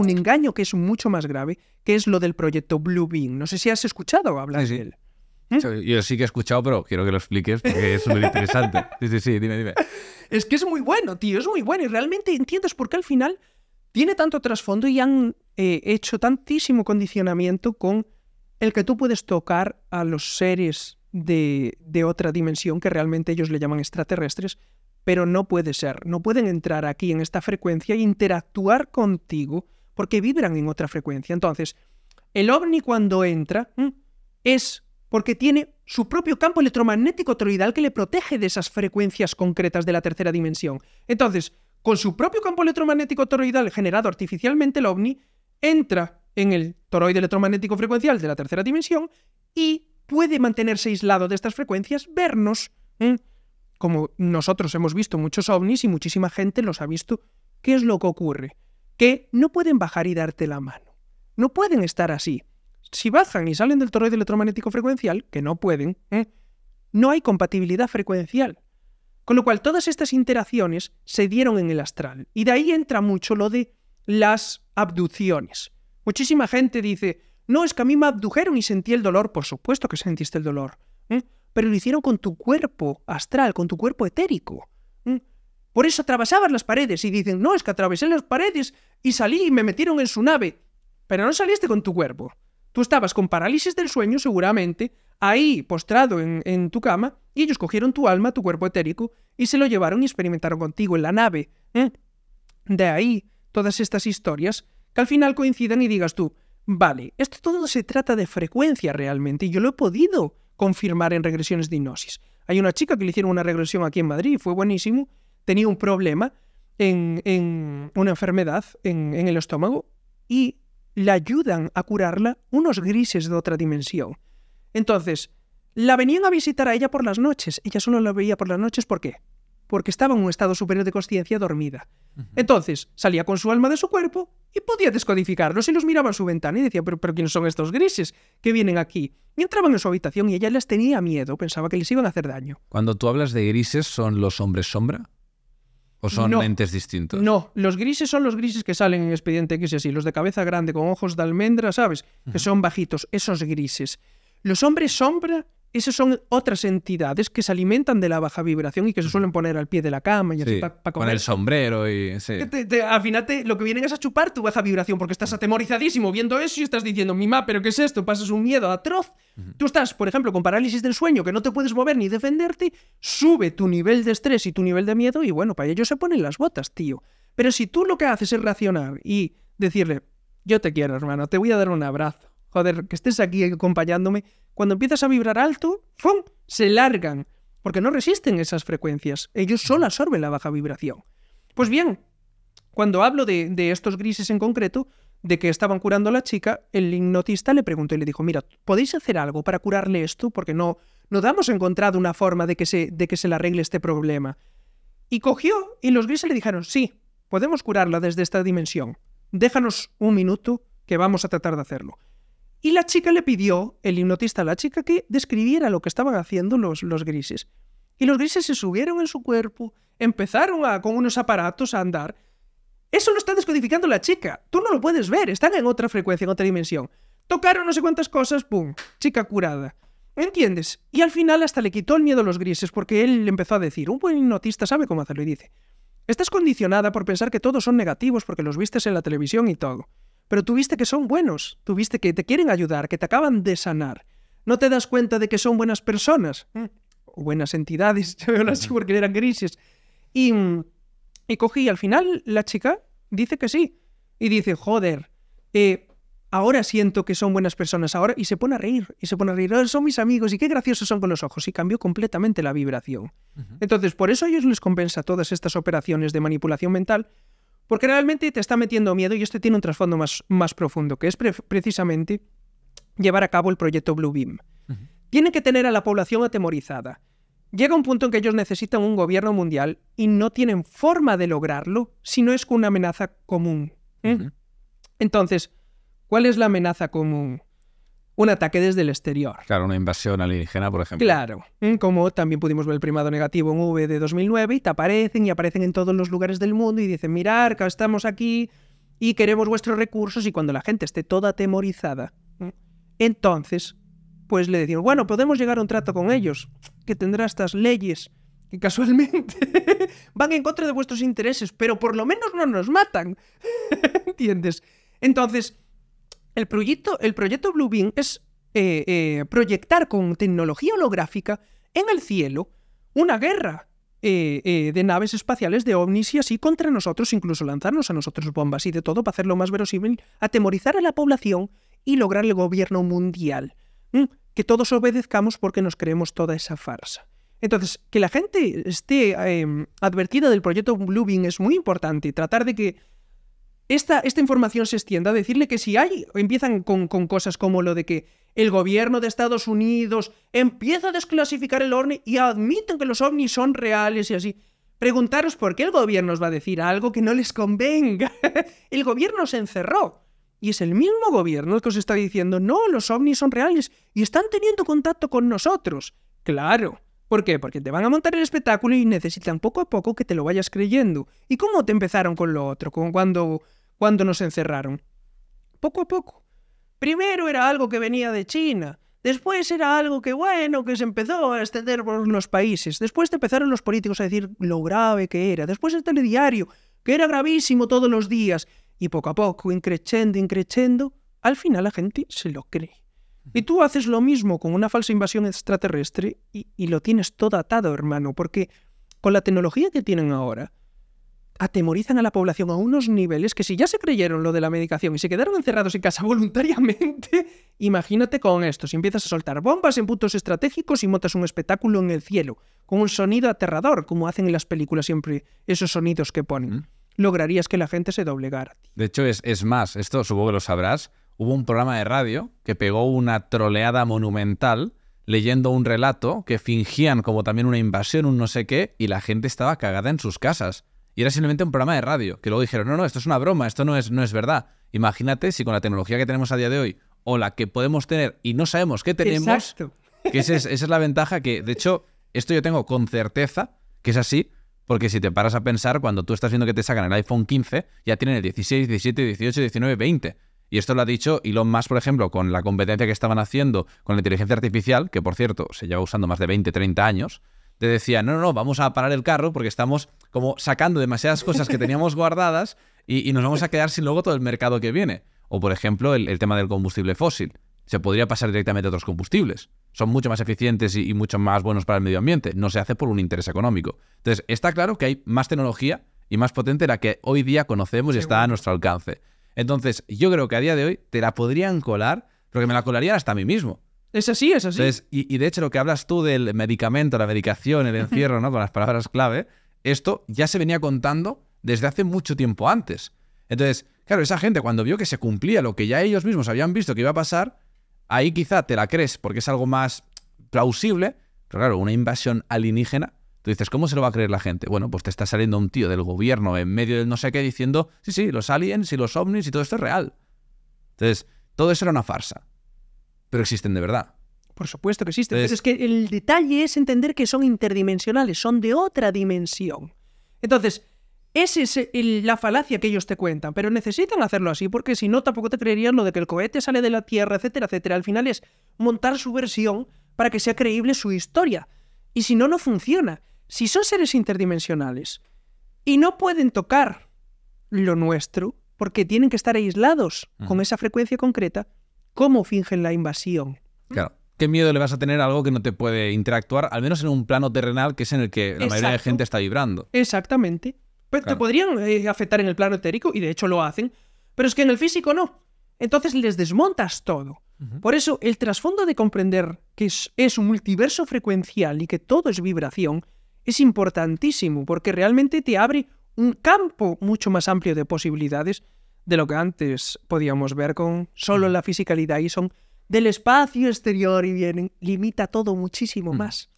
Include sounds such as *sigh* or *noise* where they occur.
un engaño que es mucho más grave, que es lo del proyecto Blue Bean. No sé si has escuchado hablar de él. ¿Mm? Yo sí que he escuchado, pero quiero que lo expliques porque es muy interesante. *laughs* Sí, sí, sí, dime, dime. Es que es muy bueno, tío, es muy bueno. Y realmente entiendes por qué al final tiene tanto trasfondo y han eh, hecho tantísimo condicionamiento con el que tú puedes tocar a los seres de, de, otra dimensión que realmente ellos le llaman extraterrestres, pero no puede ser. No pueden entrar aquí en esta frecuencia e interactuar contigo porque vibran en otra frecuencia. Entonces, el ovni cuando entra es porque tiene su propio campo electromagnético toroidal que le protege de esas frecuencias concretas de la tercera dimensión. Entonces, con su propio campo electromagnético toroidal generado artificialmente, el ovni entra en el toroide electromagnético frecuencial de la tercera dimensión y puede mantenerse aislado de estas frecuencias, vernos, como nosotros hemos visto muchos ovnis y muchísima gente los ha visto, ¿qué es lo que ocurre? que no pueden bajar y darte la mano. No pueden estar así. Si bajan y salen del torrente electromagnético frecuencial, que no pueden, ¿eh? no hay compatibilidad frecuencial. Con lo cual, todas estas interacciones se dieron en el astral. Y de ahí entra mucho lo de las abducciones. Muchísima gente dice, no, es que a mí me abdujeron y sentí el dolor. Por supuesto que sentiste el dolor. ¿eh? Pero lo hicieron con tu cuerpo astral, con tu cuerpo etérico. Por eso atravesabas las paredes y dicen, no, es que atravesé las paredes y salí y me metieron en su nave. Pero no saliste con tu cuerpo. Tú estabas con parálisis del sueño seguramente, ahí postrado en, tu cama, y ellos cogieron tu alma, tu cuerpo etérico, y se lo llevaron y experimentaron contigo en la nave. ¿Eh? De ahí todas estas historias que al final coincidan y digas tú, vale, esto todo se trata de frecuencia realmente, y yo lo he podido confirmar en regresiones de hipnosis. Hay una chica que le hicieron una regresión aquí en Madrid, fue buenísimo, tenía un problema en, en una enfermedad en, el estómago y la ayudan a curarla unos grises de otra dimensión. Entonces, la venían a visitar a ella por las noches. Ella solo la veía por las noches, ¿por qué? Porque estaba en un estado superior de conciencia dormida. Entonces, salía con su alma de su cuerpo y podía descodificarlos y los miraba en su ventana y decía, ¿Pero, pero ¿quiénes son estos grises que vienen aquí? Y entraban en su habitación y ella les tenía miedo, pensaba que les iban a hacer daño. Cuando tú hablas de grises, ¿son los hombres sombra? ¿O son no, distintos? No, los grises son los grises que salen en Expediente X y así, los de cabeza grande con ojos de almendra, ¿sabes? Que son bajitos, esos grises. Los hombres sombra esas son otras entidades que se alimentan de la baja vibración y que se suelen poner al pie de la cama y así para Con el sombrero y. Sí. al final lo que vienen es a chupar tu baja vibración porque estás atemorizadísimo viendo eso y estás diciendo, mi ma ¿pero qué es esto? Pasas un miedo atroz. Tú estás, por ejemplo, con parálisis del sueño que no te puedes mover ni defenderte, sube tu nivel de estrés y tu nivel de miedo y bueno, para ello se ponen las botas, tío. Pero si tú lo que haces es racionar y decirle, yo te quiero, hermano, te voy a dar un abrazo joder, que estés aquí acompañándome, cuando empiezas a vibrar alto, ¡fum! se largan, porque no resisten esas frecuencias, ellos solo absorben la baja vibración. Pues bien, cuando hablo de, estos grises en concreto, de que estaban curando a la chica, el hipnotista le preguntó y le dijo, mira, ¿podéis hacer algo para curarle esto? Porque no, no hemos encontrado una forma de que, se, de que se le arregle este problema. Y cogió y los grises le dijeron, sí, podemos curarla desde esta dimensión. Déjanos un minuto que vamos a tratar de hacerlo. Y la chica le pidió, el hipnotista a la chica, que describiera lo que estaban haciendo los, los grises. Y los grises se subieron en su cuerpo, empezaron a, con unos aparatos a andar. Eso lo está descodificando la chica. Tú no lo puedes ver, están en otra frecuencia, en otra dimensión. Tocaron no sé cuántas cosas, ¡pum! Chica curada. ¿Entiendes? Y al final hasta le quitó el miedo a los grises porque él empezó a decir, un buen hipnotista sabe cómo hacerlo y dice, estás condicionada por pensar que todos son negativos porque los vistes en la televisión y todo pero tú que son buenos, tuviste que te quieren ayudar, que te acaban de sanar. No te das cuenta de que son buenas personas, mm, o buenas entidades, *laughs* yo veo así porque eran grises. Y, mm, y cogí, al final la chica dice que sí, y dice, joder, eh, ahora siento que son buenas personas, ahora, y se pone a reír, y se pone a reír, ah, son mis amigos, y qué graciosos son con los ojos, y cambió completamente la vibración. Entonces, por eso a ellos les compensa todas estas operaciones de manipulación mental, porque realmente te está metiendo miedo y este tiene un trasfondo más, más profundo, que es precisamente llevar a cabo el proyecto Blue Beam. Tienen que tener a la población atemorizada. Llega un punto en que ellos necesitan un gobierno mundial y no tienen forma de lograrlo si no es con una amenaza común. ¿eh? Entonces, ¿cuál es la amenaza común? un ataque desde el exterior. Claro, una invasión alienígena, por ejemplo. Claro, mm, como también pudimos ver el primado negativo en V de 2009 y te aparecen y aparecen en todos los lugares del mundo y dicen, mirar, estamos aquí y queremos vuestros recursos y cuando la gente esté toda atemorizada, mm, entonces, pues le decimos, bueno, podemos llegar a un trato con ellos, que tendrá estas leyes que casualmente *laughs* van en contra de vuestros intereses, pero por lo menos no nos matan. *laughs* ¿Entiendes? Entonces, el proyecto, el proyecto es eh, eh, proyectar con tecnología holográfica en el cielo una guerra eh, de naves espaciales, de ovnis y así contra nosotros, incluso lanzarnos a nosotros bombas y de todo para hacerlo más verosímil, atemorizar a la población y lograr el gobierno mundial. Mm, que todos obedezcamos porque nos creemos toda esa farsa. Entonces, que la gente esté em, advertida del proyecto Bluebeam es muy importante. Tratar de que esta, información se extiende a decirle que si hay, empiezan con, cosas como lo de que el gobierno de Estados Unidos empieza a desclasificar el OVNI y admiten que los ovnis son reales y así. Preguntaros por qué el gobierno os va a decir algo que no les convenga. *laughs* el gobierno se encerró. Y es el mismo gobierno el que os está diciendo, no, los ovnis son reales y están teniendo contacto con nosotros. Claro. ¿Por qué? Porque te van a montar el espectáculo y necesitan poco a poco que te lo vayas creyendo. ¿Y cómo te empezaron con lo otro? Con cuando cuando nos encerraron. Poco a poco. Primero era algo que venía de China, después era algo que, bueno, que se empezó a extender por los países, después empezaron los políticos a decir lo grave que era, después el telediario, que era gravísimo todos los días, y poco a poco, increchendo, increchendo, al final la gente se lo cree. Y tú haces lo mismo con una falsa invasión extraterrestre y lo tienes todo atado, hermano, porque con la tecnología que tienen ahora, atemorizan a la población a unos niveles que si ya se creyeron lo de la medicación y se quedaron encerrados en casa *laughs* voluntariamente, imagínate con esto, si empiezas a soltar bombas en puntos estratégicos y montas un espectáculo en el cielo, con un sonido aterrador, como hacen en las películas siempre esos sonidos que ponen, lograrías que la gente se doblegara. De hecho, es, es más, esto supongo que lo sabrás, hubo un programa de radio que pegó una troleada monumental leyendo un relato que fingían como también una invasión, un no sé qué, y la gente estaba cagada en sus casas. Y era simplemente un programa de radio, que luego dijeron, no, no, esto es una broma, esto no es, no es verdad. Imagínate si con la tecnología que tenemos a día de hoy, o la que podemos tener y no sabemos qué tenemos, que esa es, esa es la ventaja que, de hecho, esto yo tengo con certeza que es así, porque si te paras a pensar, cuando tú estás viendo que te sacan el iPhone 15, ya tienen el 16, 17, 18, 19, 20. Y esto lo ha dicho Elon Musk, por ejemplo, con la competencia que estaban haciendo con la inteligencia artificial, que por cierto se lleva usando más de 20, 30 años, te decía, no, no, no, vamos a parar el carro porque estamos como sacando demasiadas cosas que teníamos guardadas y, nos vamos a quedar sin luego todo el mercado que viene. O, por ejemplo, el, tema del combustible fósil. Se podría pasar directamente a otros combustibles. Son mucho más eficientes y, mucho más buenos para el medio ambiente. No se hace por un interés económico. Entonces, está claro que hay más tecnología y más potente la que hoy día conocemos y está a nuestro alcance. Entonces, yo creo que a día de hoy te la podrían colar, porque me la colarían hasta a mí mismo. Es así, es así. y, y, de hecho, lo que hablas tú del medicamento, la medicación, el encierro, ¿no? Con las palabras clave, esto ya se venía contando desde hace mucho tiempo antes. Entonces, claro, esa gente cuando vio que se cumplía lo que ya ellos mismos habían visto que iba a pasar, ahí quizá te la crees porque es algo más plausible, pero claro, una invasión alienígena, tú dices, ¿cómo se lo va a creer la gente? Bueno, pues te está saliendo un tío del gobierno en medio del no sé qué diciendo, sí, sí, los aliens y los ovnis y todo esto es real. Entonces, todo eso era una farsa, pero existen de verdad. Por supuesto que existen. es que el detalle es entender que son interdimensionales, son de otra dimensión. Entonces, esa es la falacia que ellos te cuentan, pero necesitan hacerlo así porque si no tampoco te creerían lo de que el cohete sale de la Tierra, etcétera, etcétera. Al final es montar su versión para que sea creíble su historia. Y si no, no funciona. Si son seres interdimensionales y no pueden tocar lo nuestro porque tienen que estar aislados con esa frecuencia concreta, ¿cómo fingen la invasión? Claro. ¿Qué miedo le vas a tener a algo que no te puede interactuar, al menos en un plano terrenal que es en el que la mayoría de gente está vibrando? Exactamente. Pero pues te podrían eh, afectar en el plano etérico y de hecho lo hacen, pero es que en el físico no. Entonces les desmontas todo. Por eso el trasfondo de comprender que es, es un multiverso frecuencial y que todo es vibración es importantísimo porque realmente te abre un campo mucho más amplio de posibilidades de lo que antes podíamos ver con solo la fisicalidad y son del espacio exterior y bien, limita todo muchísimo mm. más.